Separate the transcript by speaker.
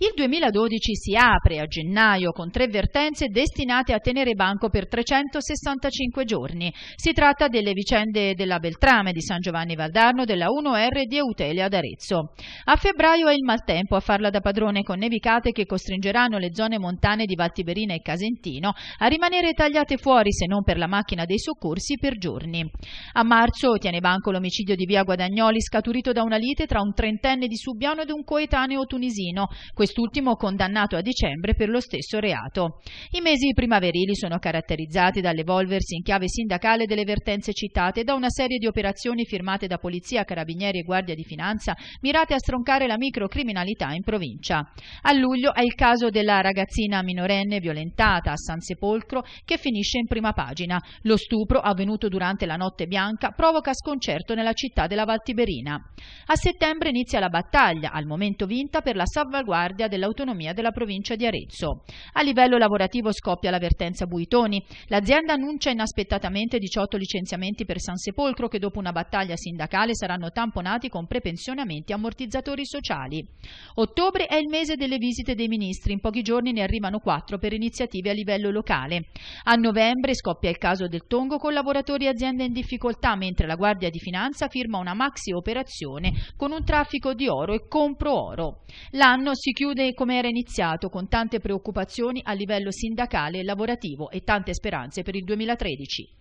Speaker 1: Il 2012 si apre a gennaio con tre vertenze destinate a tenere banco per 365 giorni. Si tratta delle vicende della Beltrame di San Giovanni Valdarno, della 1R di Eutelia ad Arezzo. A febbraio è il maltempo a farla da padrone con nevicate che costringeranno le zone montane di Valtiberina e Casentino a rimanere tagliate fuori se non per la macchina dei soccorsi per giorni. A marzo tiene banco l'omicidio di via Guadagnoli scaturito da una lite tra un trentenne di Subiano ed un coetaneo tunisino. Questo quest'ultimo condannato a dicembre per lo stesso reato. I mesi primaverili sono caratterizzati dall'evolversi in chiave sindacale delle vertenze citate da una serie di operazioni firmate da polizia, carabinieri e guardia di finanza mirate a stroncare la microcriminalità in provincia. A luglio è il caso della ragazzina minorenne violentata a San Sepolcro che finisce in prima pagina. Lo stupro avvenuto durante la notte bianca provoca sconcerto nella città della Valtiberina. A settembre inizia la battaglia, al momento vinta per la salvaguardia salvaguardia dell'autonomia della provincia di Arezzo. A livello lavorativo scoppia l'avvertenza Buitoni. L'azienda annuncia inaspettatamente 18 licenziamenti per San Sepolcro che dopo una battaglia sindacale saranno tamponati con prepensionamenti e ammortizzatori sociali. Ottobre è il mese delle visite dei ministri, in pochi giorni ne arrivano quattro per iniziative a livello locale. A novembre scoppia il caso del Tongo con lavoratori e aziende in difficoltà, mentre la Guardia di Finanza firma una maxi operazione con un traffico di oro e compro oro. L'anno si chiude chiude come era iniziato, con tante preoccupazioni a livello sindacale e lavorativo e tante speranze per il 2013.